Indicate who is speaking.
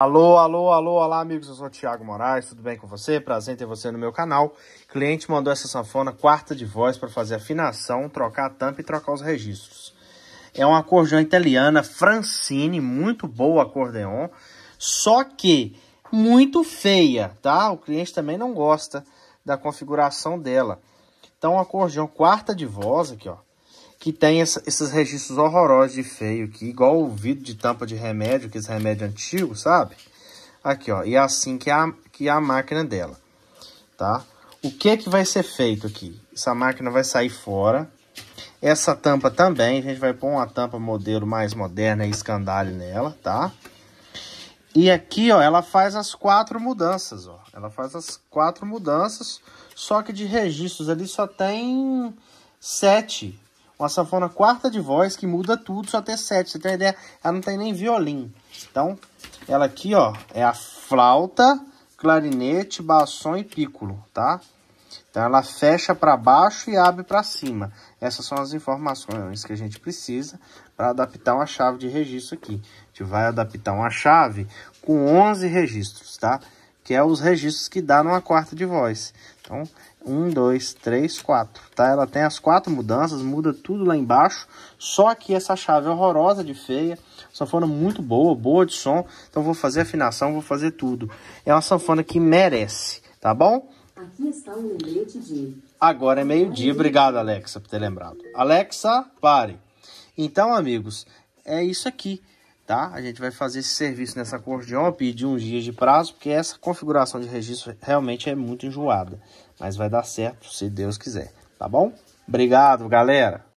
Speaker 1: Alô, alô, alô, olá amigos, eu sou o Thiago Moraes, tudo bem com você? Prazer em ter você no meu canal. O cliente mandou essa sanfona quarta de voz para fazer afinação, trocar a tampa e trocar os registros. É uma acordeon italiana, Francine, muito boa acordeon, só que muito feia, tá? O cliente também não gosta da configuração dela. Então, acordeon quarta de voz aqui, ó, que tem essa, esses registros horrorosos de feio, que igual o vidro de tampa de remédio, que é esse remédio antigo, sabe? Aqui, ó, e é assim que é a, que é a máquina dela, tá? O que é que vai ser feito aqui? Essa máquina vai sair fora, essa tampa também, a gente vai pôr uma tampa modelo mais moderna e escandalho nela, tá? E aqui, ó, ela faz as quatro mudanças, ó. Ela faz as quatro mudanças, só que de registros ali só tem sete, uma sanfona quarta de voz que muda tudo, só até sete. Você tem uma ideia? Ela não tem nem violino. Então, ela aqui, ó, é a flauta, clarinete, basson e pícolo, tá? Então, ela fecha para baixo e abre para cima. Essas são as informações que a gente precisa para adaptar uma chave de registro aqui. A gente vai adaptar uma chave com 11 registros, tá? que é os registros que dá numa quarta de voz. Então, um, dois, três, quatro, tá? Ela tem as quatro mudanças, muda tudo lá embaixo, só que essa chave é horrorosa de feia, sanfona muito boa, boa de som, então vou fazer afinação, vou fazer tudo. É uma sanfona que merece, tá bom? Aqui está o lembrete de... Agora é meio-dia, obrigado Alexa por ter lembrado. Alexa, pare. Então, amigos, é isso aqui tá? A gente vai fazer esse serviço nessa acordeon, pedir uns dias de prazo, porque essa configuração de registro realmente é muito enjoada. Mas vai dar certo, se Deus quiser, tá bom? Obrigado, galera!